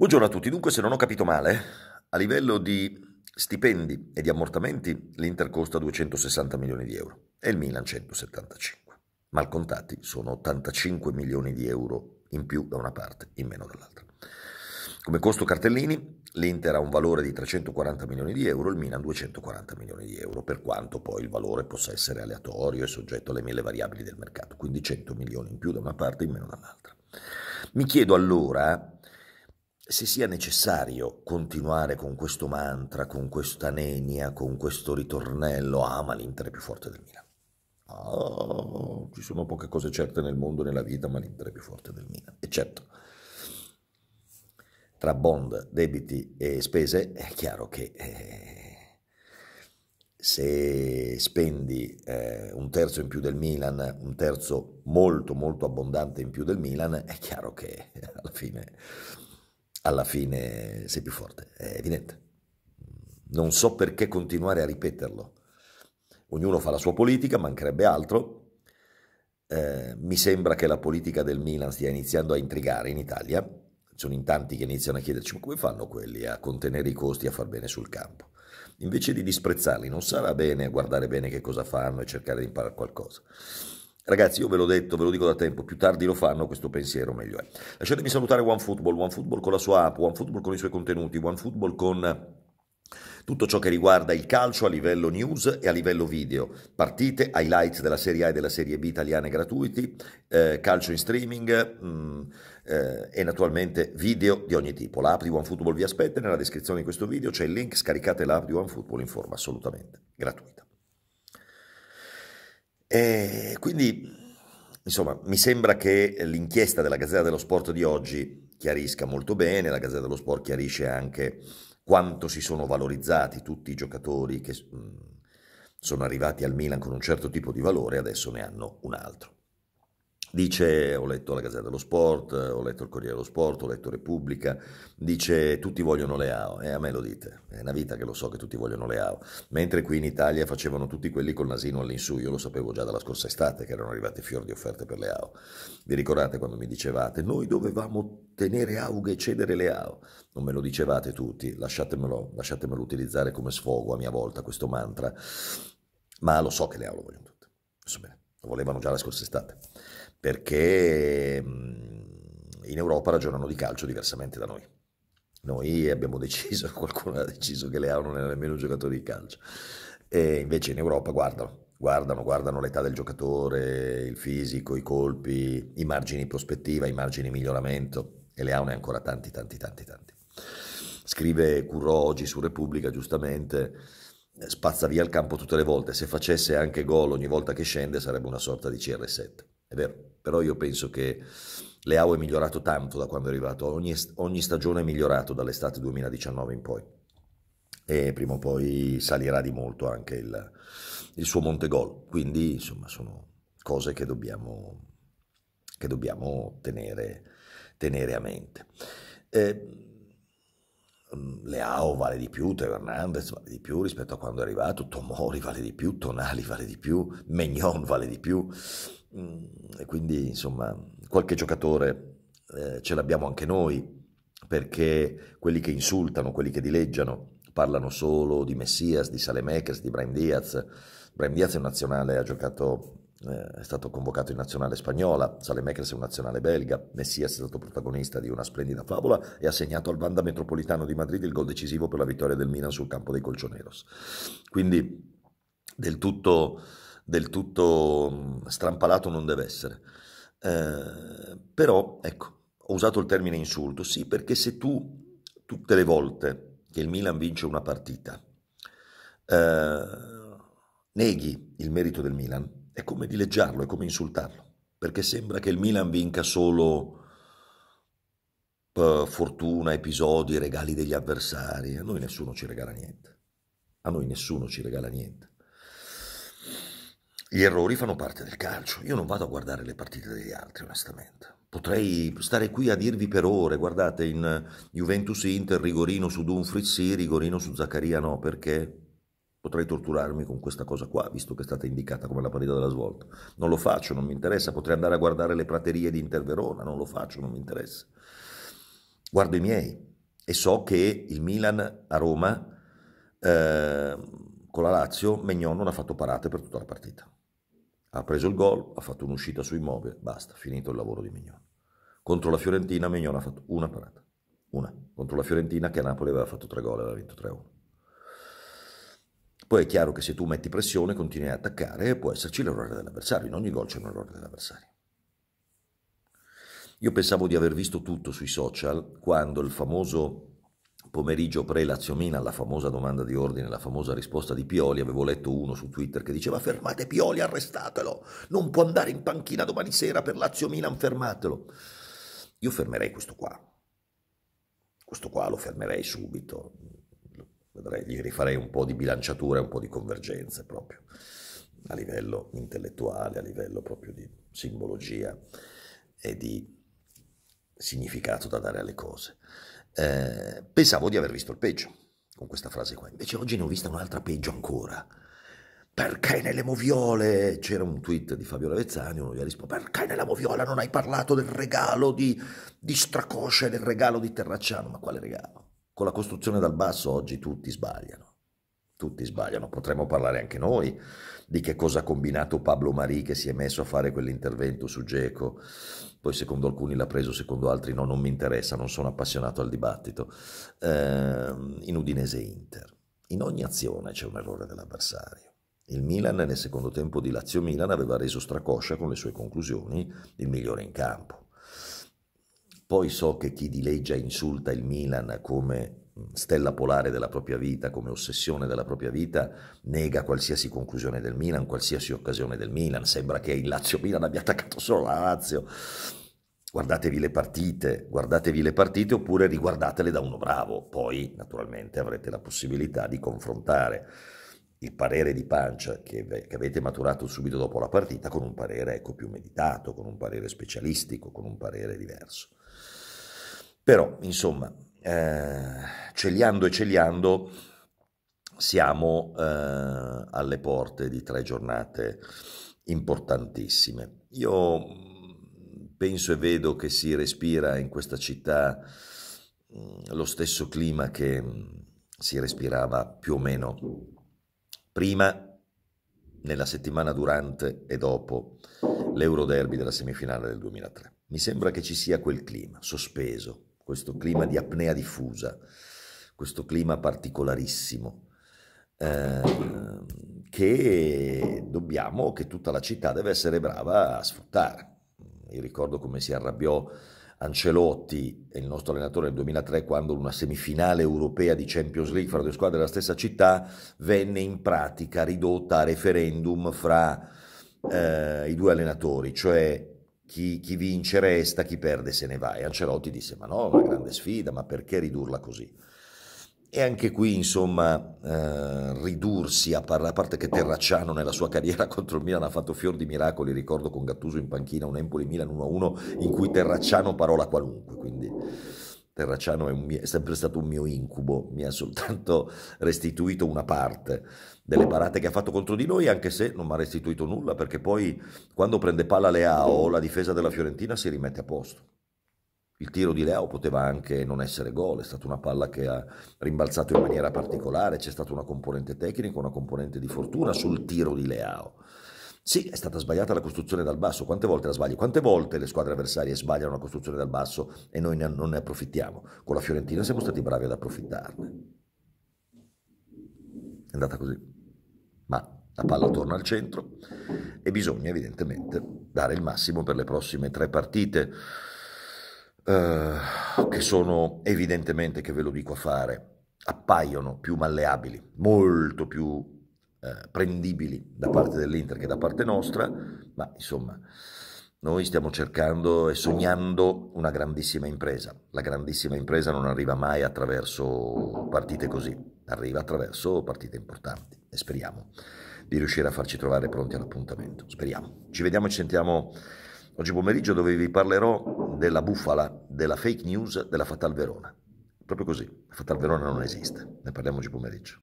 Buongiorno a tutti, dunque se non ho capito male, a livello di stipendi e di ammortamenti l'Inter costa 260 milioni di euro e il Milan 175. Malcontati sono 85 milioni di euro in più da una parte, in meno dall'altra. Come costo cartellini, l'Inter ha un valore di 340 milioni di euro, il Milan 240 milioni di euro, per quanto poi il valore possa essere aleatorio e soggetto alle mille variabili del mercato, quindi 100 milioni in più da una parte, in meno dall'altra. Mi chiedo allora se sia necessario continuare con questo mantra, con questa nenia, con questo ritornello, ah ma l'Inter è più forte del Milan. Oh, ci sono poche cose certe nel mondo, nella vita, ma l'Inter è più forte del Milan. E certo, tra bond, debiti e spese è chiaro che eh, se spendi eh, un terzo in più del Milan, un terzo molto molto abbondante in più del Milan, è chiaro che alla fine alla fine sei più forte, è evidente. Non so perché continuare a ripeterlo. Ognuno fa la sua politica, mancherebbe altro. Eh, mi sembra che la politica del Milan stia iniziando a intrigare in Italia. Sono in tanti che iniziano a chiederci ma come fanno quelli a contenere i costi e a far bene sul campo. Invece di disprezzarli, non sarà bene guardare bene che cosa fanno e cercare di imparare qualcosa. Ragazzi, io ve l'ho detto, ve lo dico da tempo, più tardi lo fanno questo pensiero, meglio è. Lasciatemi salutare OneFootball, OneFootball con la sua app, OneFootball con i suoi contenuti, OneFootball con tutto ciò che riguarda il calcio a livello news e a livello video, partite, highlights della Serie A e della Serie B italiane gratuiti, eh, calcio in streaming mh, mm, eh, e naturalmente video di ogni tipo. L'app di OneFootball vi aspetta, nella descrizione di questo video c'è il link, scaricate l'app di OneFootball in forma assolutamente gratuita. E eh, quindi, insomma, mi sembra che l'inchiesta della Gazzetta dello Sport di oggi chiarisca molto bene, la Gazzetta dello Sport chiarisce anche quanto si sono valorizzati tutti i giocatori che mm, sono arrivati al Milan con un certo tipo di valore, e adesso ne hanno un altro. Dice, ho letto la Gazzetta dello Sport, eh, ho letto il Corriere dello Sport, ho letto Repubblica, dice tutti vogliono le AO, e eh, a me lo dite, è una vita che lo so che tutti vogliono le AO, mentre qui in Italia facevano tutti quelli col nasino all'insù, io lo sapevo già dalla scorsa estate che erano arrivate fior di offerte per le AO, vi ricordate quando mi dicevate noi dovevamo tenere auga e cedere le AO, non me lo dicevate tutti, lasciatemelo, lasciatemelo utilizzare come sfogo a mia volta questo mantra, ma lo so che le AO lo vogliono tutti, lo so bene, lo volevano già la scorsa estate perché mhmm, in Europa ragionano di calcio diversamente da noi. Noi abbiamo deciso, qualcuno ha deciso che Leao non era nemmeno un giocatore di calcio, e invece in Europa guardano, guardano, guardano l'età del giocatore, il fisico, i colpi, i margini di prospettiva, i margini di miglioramento e Leao ne ha ancora tanti, tanti, tanti, tanti. Scrive Curro oggi su Repubblica, giustamente, eh, spazza via il campo tutte le volte, se facesse anche gol ogni volta che scende sarebbe una sorta di CR7. È vero, però io penso che Leao è migliorato tanto da quando è arrivato, ogni, ogni stagione è migliorato dall'estate 2019 in poi e prima o poi salirà di molto anche il, il suo monte gol. Quindi insomma sono cose che dobbiamo, che dobbiamo tenere, tenere, a mente. Eh, Leao vale di più, Teo Hernandez vale di più rispetto a quando è arrivato, Tomori vale di più, Tonali vale di più, Megnon vale di più. Mm, e quindi insomma qualche giocatore eh, ce l'abbiamo anche noi perché quelli che insultano, quelli che dileggiano parlano solo di Messias, di Salemekers, di Brian Diaz. Brian Diaz è un nazionale, ha giocato, eh, è stato convocato in nazionale spagnola, Salemekers è un nazionale belga, Messias è stato protagonista di una splendida favola e ha segnato al Banda Metropolitano di Madrid il gol decisivo per la vittoria del Milan sul campo dei Colchoneros. Quindi del tutto del tutto strampalato non deve essere. Eh, però, ecco, ho usato il termine insulto, sì, perché se tu tutte le volte che il Milan vince una partita eh, neghi il merito del Milan, è come dileggiarlo, è come insultarlo, perché sembra che il Milan vinca solo eh, fortuna, episodi, regali degli avversari, a noi nessuno ci regala niente, a noi nessuno ci regala niente. Gli errori fanno parte del calcio. Io non vado a guardare le partite degli altri, onestamente. Potrei stare qui a dirvi per ore, guardate, in Juventus Inter, rigorino su Dumfries sì, rigorino su Zaccaria no, perché potrei torturarmi con questa cosa qua, visto che è stata indicata come la partita della svolta. Non lo faccio, non mi interessa. Potrei andare a guardare le praterie di Inter Verona, non lo faccio, non mi interessa. Guardo i miei e so che il Milan a Roma, eh, con la Lazio, Megnon non ha fatto parate per tutta la partita. Ha preso il gol, ha fatto un'uscita su immobile, basta, finito il lavoro di Mignon. Contro la Fiorentina Mignon ha fatto una parata, una, contro la Fiorentina che a Napoli aveva fatto tre gol, e aveva vinto 3-1. Poi è chiaro che se tu metti pressione, continui a attaccare, può esserci l'errore dell'avversario. In ogni gol c'è un errore dell'avversario. Io pensavo di aver visto tutto sui social quando il famoso pomeriggio pre-Lazio Mina, la famosa domanda di ordine, la famosa risposta di Pioli, avevo letto uno su Twitter che diceva fermate Pioli, arrestatelo, non può andare in panchina domani sera per Lazio Milan, fermatelo. Io fermerei questo qua, questo qua lo fermerei subito, Vedrei, gli rifarei un po' di bilanciatura, e un po' di convergenze proprio a livello intellettuale, a livello proprio di simbologia e di significato da dare alle cose. Eh, pensavo di aver visto il peggio con questa frase qua, invece oggi ne ho vista un'altra peggio ancora. Perché nelle moviole? C'era un tweet di Fabio Lavezzani, uno gli ha risposto: Perché nella moviola non hai parlato del regalo di, di Stracoscia e del regalo di Terracciano? Ma quale regalo? Con la costruzione dal basso oggi tutti sbagliano. Tutti sbagliano. Potremmo parlare anche noi di che cosa ha combinato Pablo Marì che si è messo a fare quell'intervento su Geco, poi secondo alcuni l'ha preso, secondo altri no, non mi interessa, non sono appassionato al dibattito, eh, in Udinese Inter. In ogni azione c'è un errore dell'avversario. Il Milan nel secondo tempo di Lazio-Milan aveva reso stracoscia con le sue conclusioni il migliore in campo. Poi so che chi dileggia e insulta il Milan come stella polare della propria vita, come ossessione della propria vita, nega qualsiasi conclusione del Milan, qualsiasi occasione del Milan. Sembra che il Lazio-Milan abbia attaccato solo la Lazio. Guardatevi le partite, guardatevi le partite oppure riguardatele da uno bravo. Poi, naturalmente, avrete la possibilità di confrontare il parere di pancia che, che, avete maturato subito dopo la partita con un parere ecco, più meditato, con un parere specialistico, con un parere diverso. Però, insomma, eh, celiando e celiando siamo eh, alle porte di tre giornate importantissime. Io mm, penso e vedo che si respira in questa città mm, lo stesso clima che mm, si respirava più o meno prima, nella settimana durante e dopo l'Euroderby della semifinale del 2003. Mi sembra che ci sia quel clima sospeso, questo clima di apnea diffusa, questo clima particolarissimo, eh, che dobbiamo, che tutta la città deve essere brava a sfruttare. Io ricordo come si arrabbiò Ancelotti, il nostro allenatore nel 2003, quando una semifinale europea di Champions League fra due squadre della stessa città venne in pratica ridotta a referendum fra eh, i due allenatori, cioè chi, chi, vince resta, chi perde se ne va. E Ancelotti disse, ma no, una grande sfida, ma perché ridurla così? E anche qui, insomma, eh, ridursi, a, par- a parte che Terracciano nella sua carriera contro il Milan ha fatto fior di miracoli, ricordo con Gattuso in panchina un Empoli-Milan 1-1 in cui Terracciano parola qualunque, quindi... Terracciano è, mio, è, sempre stato un mio incubo, mi ha soltanto restituito una parte delle parate che ha fatto contro di noi, anche se non mi ha restituito nulla, perché poi quando prende palla Leao la difesa della Fiorentina si rimette a posto. Il tiro di Leao poteva anche non essere gol, è stata una palla che ha rimbalzato in maniera particolare, c'è stata una componente tecnica, una componente di fortuna sul tiro di Leao sì, è stata sbagliata la costruzione dal basso. Quante volte la sbagli? Quante volte le squadre avversarie sbagliano la costruzione dal basso e noi ne, non ne approfittiamo? Con la Fiorentina siamo stati bravi ad approfittarne. È andata così. Ma la palla torna al centro e bisogna evidentemente dare il massimo per le prossime tre partite, eh, che sono evidentemente, che ve lo dico a fare, appaiono più malleabili, molto più eh, prendibili da parte dell'Inter che da parte nostra, ma insomma noi stiamo cercando e sognando una grandissima impresa. La grandissima impresa non arriva mai attraverso partite così, arriva attraverso partite importanti e speriamo di riuscire a farci trovare pronti all'appuntamento. Speriamo. Ci vediamo e ci sentiamo oggi pomeriggio dove vi parlerò della bufala, della fake news della Fatal Verona. Proprio così, la Fatal Verona non esiste, ne parliamo oggi pomeriggio.